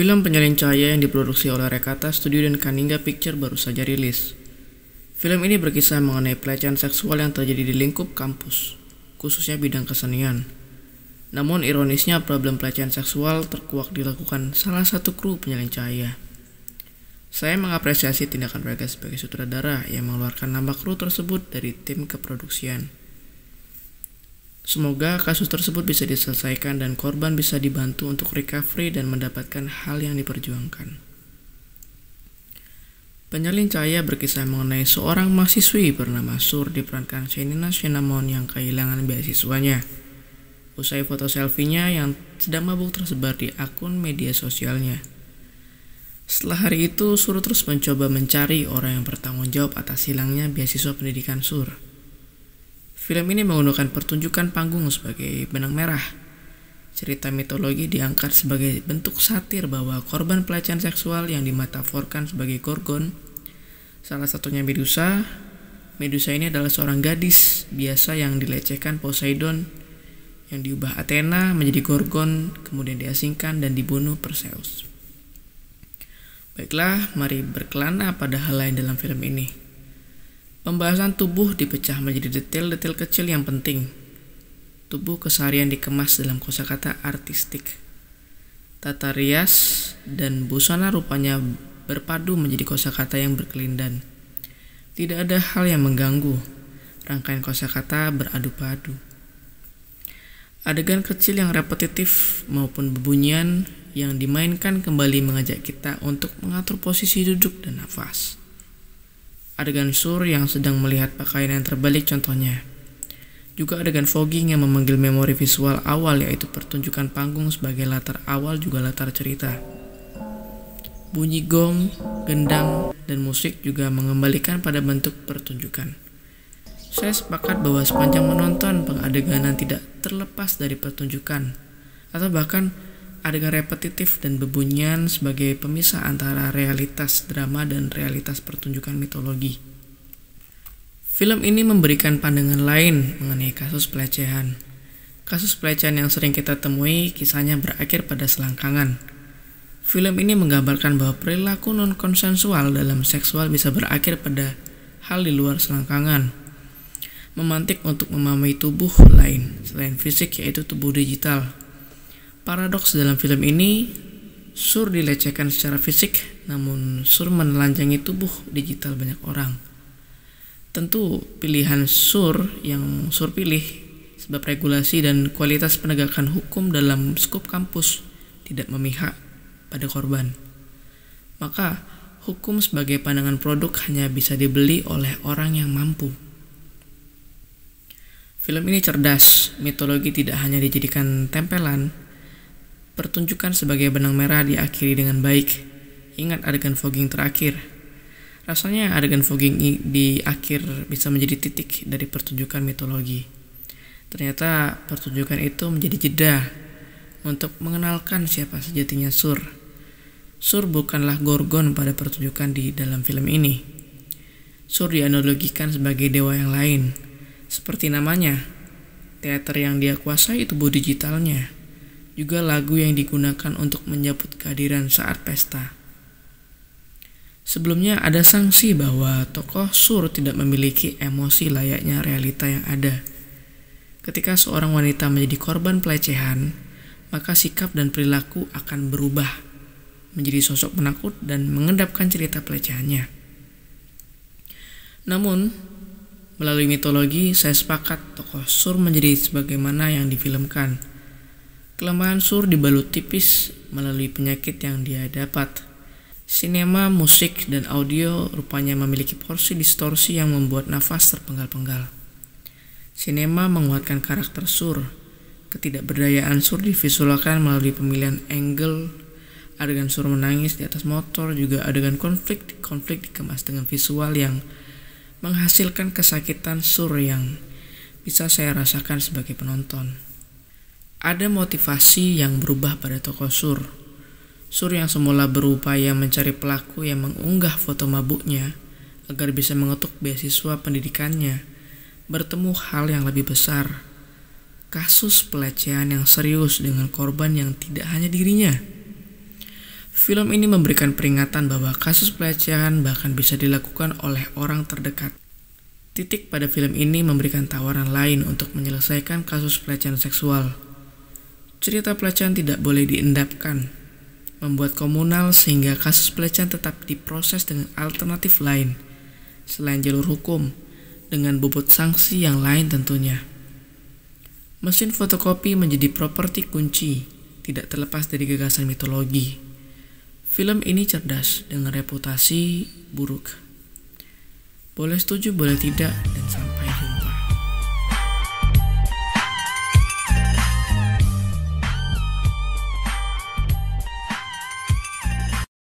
Film Penyalin Cahaya yang diproduksi oleh Rekata Studio dan Kaninga Picture baru saja rilis. Film ini berkisah mengenai pelecehan seksual yang terjadi di lingkup kampus, khususnya bidang kesenian. Namun ironisnya problem pelecehan seksual terkuak dilakukan salah satu kru penyalin cahaya. Saya mengapresiasi tindakan mereka sebagai sutradara yang mengeluarkan nama kru tersebut dari tim keproduksian. Semoga kasus tersebut bisa diselesaikan dan korban bisa dibantu untuk recovery dan mendapatkan hal yang diperjuangkan. Penyalin cahaya berkisah mengenai seorang mahasiswi bernama Sur diperankan Shenina Shenamon yang kehilangan beasiswanya. Usai foto selfie-nya yang sedang mabuk tersebar di akun media sosialnya. Setelah hari itu, Sur terus mencoba mencari orang yang bertanggung jawab atas hilangnya beasiswa pendidikan Sur. Film ini menggunakan pertunjukan panggung sebagai benang merah. Cerita mitologi diangkat sebagai bentuk satir bahwa korban pelecehan seksual yang dimetaforkan sebagai gorgon, salah satunya Medusa. Medusa ini adalah seorang gadis biasa yang dilecehkan Poseidon yang diubah Athena menjadi Gorgon, kemudian diasingkan dan dibunuh Perseus. Baiklah, mari berkelana pada hal lain dalam film ini. Pembahasan tubuh dipecah menjadi detail-detail kecil yang penting. Tubuh keseharian dikemas dalam kosakata artistik. Tata rias dan busana rupanya berpadu menjadi kosakata yang berkelindan. Tidak ada hal yang mengganggu. Rangkaian kosakata beradu-padu. Adegan kecil yang repetitif maupun bebunyian yang dimainkan kembali mengajak kita untuk mengatur posisi duduk dan nafas. Adegan Sur yang sedang melihat pakaian yang terbalik contohnya. Juga adegan fogging yang memanggil memori visual awal yaitu pertunjukan panggung sebagai latar awal juga latar cerita. Bunyi gong, gendang, dan musik juga mengembalikan pada bentuk pertunjukan. Saya sepakat bahwa sepanjang menonton pengadeganan tidak terlepas dari pertunjukan atau bahkan adegan repetitif dan bebunyian sebagai pemisah antara realitas drama dan realitas pertunjukan mitologi. Film ini memberikan pandangan lain mengenai kasus pelecehan. Kasus pelecehan yang sering kita temui kisahnya berakhir pada selangkangan. Film ini menggambarkan bahwa perilaku non-konsensual dalam seksual bisa berakhir pada hal di luar selangkangan memantik untuk memamai tubuh lain selain fisik yaitu tubuh digital. Paradoks dalam film ini, Sur dilecehkan secara fisik, namun Sur menelanjangi tubuh digital banyak orang. Tentu pilihan Sur yang Sur pilih sebab regulasi dan kualitas penegakan hukum dalam skup kampus tidak memihak pada korban. Maka, hukum sebagai pandangan produk hanya bisa dibeli oleh orang yang mampu. Film ini cerdas, mitologi tidak hanya dijadikan tempelan, Pertunjukan sebagai benang merah diakhiri dengan baik. Ingat adegan fogging terakhir. Rasanya adegan fogging di akhir bisa menjadi titik dari pertunjukan mitologi. Ternyata pertunjukan itu menjadi jeda untuk mengenalkan siapa sejatinya Sur. Sur bukanlah Gorgon pada pertunjukan di dalam film ini. Sur dianalogikan sebagai dewa yang lain, seperti namanya. Teater yang dia kuasai tubuh digitalnya juga lagu yang digunakan untuk menyebut kehadiran saat pesta. Sebelumnya ada sanksi bahwa tokoh sur tidak memiliki emosi layaknya realita yang ada. Ketika seorang wanita menjadi korban pelecehan, maka sikap dan perilaku akan berubah menjadi sosok penakut dan mengendapkan cerita pelecehannya. Namun, melalui mitologi, saya sepakat tokoh sur menjadi sebagaimana yang difilmkan – Kelemahan Sur dibalut tipis melalui penyakit yang dia dapat. Sinema, musik, dan audio rupanya memiliki porsi distorsi yang membuat nafas terpenggal-penggal. Sinema menguatkan karakter Sur. Ketidakberdayaan Sur divisualkan melalui pemilihan angle, adegan Sur menangis di atas motor, juga adegan konflik, konflik dikemas dengan visual yang menghasilkan kesakitan Sur yang bisa saya rasakan sebagai penonton. Ada motivasi yang berubah pada tokoh Sur. Sur yang semula berupaya mencari pelaku yang mengunggah foto mabuknya agar bisa mengetuk beasiswa pendidikannya, bertemu hal yang lebih besar. Kasus pelecehan yang serius dengan korban yang tidak hanya dirinya. Film ini memberikan peringatan bahwa kasus pelecehan bahkan bisa dilakukan oleh orang terdekat. Titik pada film ini memberikan tawaran lain untuk menyelesaikan kasus pelecehan seksual Cerita pelecehan tidak boleh diendapkan, membuat komunal sehingga kasus pelecehan tetap diproses dengan alternatif lain, selain jalur hukum, dengan bobot sanksi yang lain tentunya. Mesin fotokopi menjadi properti kunci, tidak terlepas dari gagasan mitologi. Film ini cerdas dengan reputasi buruk. Boleh setuju, boleh tidak,